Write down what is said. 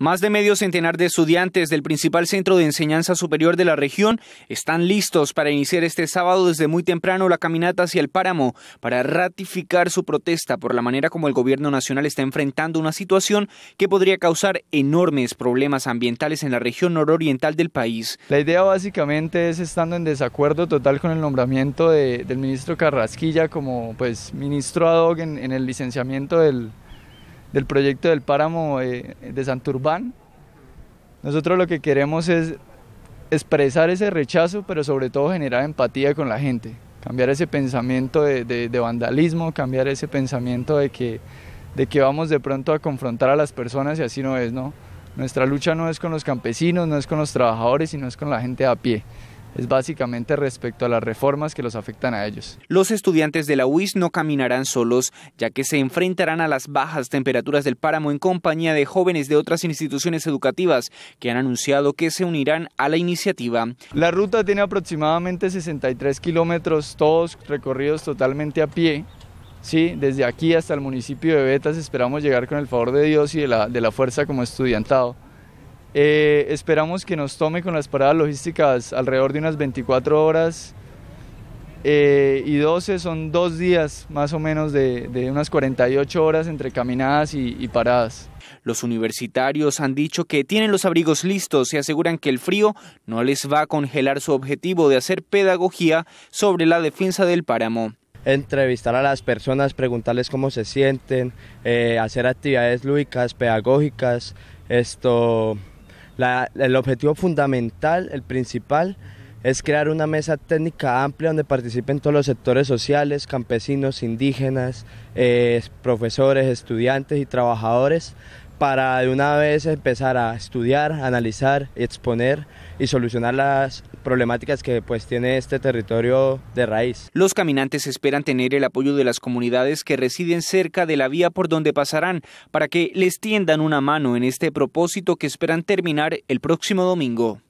Más de medio centenar de estudiantes del principal centro de enseñanza superior de la región están listos para iniciar este sábado desde muy temprano la caminata hacia el páramo para ratificar su protesta por la manera como el gobierno nacional está enfrentando una situación que podría causar enormes problemas ambientales en la región nororiental del país. La idea básicamente es estando en desacuerdo total con el nombramiento del ministro Carrasquilla como pues ministro ad hoc en el licenciamiento del del proyecto del páramo eh, de Santurbán. Nosotros lo que queremos es expresar ese rechazo, pero sobre todo generar empatía con la gente, cambiar ese pensamiento de, vandalismo, cambiar ese pensamiento de que, vamos de pronto a confrontar a las personas y así no es, ¿no? Nuestra lucha no es con los campesinos, no es con los trabajadores, sino es con la gente a pie es básicamente respecto a las reformas que los afectan a ellos. Los estudiantes de la UIS no caminarán solos, ya que se enfrentarán a las bajas temperaturas del páramo en compañía de jóvenes de otras instituciones educativas que han anunciado que se unirán a la iniciativa. La ruta tiene aproximadamente 63 kilómetros, todos recorridos totalmente a pie. Sí, desde aquí hasta el municipio de Betas esperamos llegar con el favor de Dios y de la, de la fuerza como estudiantado. Eh, esperamos que nos tome con las paradas logísticas alrededor de unas 24 horas eh, y 12 son dos días más o menos de, unas 48 horas entre caminadas y, paradas. Los universitarios han dicho que tienen los abrigos listos y aseguran que el frío no les va a congelar su objetivo de hacer pedagogía sobre la defensa del páramo. Entrevistar a las personas, preguntarles cómo se sienten, eh, hacer actividades lúdicas, pedagógicas, esto el objetivo fundamental, el principal, es crear una mesa técnica amplia donde participen todos los sectores sociales, campesinos, indígenas, eh, profesores, estudiantes y trabajadores para de una vez empezar a estudiar, analizar, exponer y solucionar las problemáticas que pues, tiene este territorio de raíz. Los caminantes esperan tener el apoyo de las comunidades que residen cerca de la vía por donde pasarán para que les tiendan una mano en este propósito que esperan terminar el próximo domingo.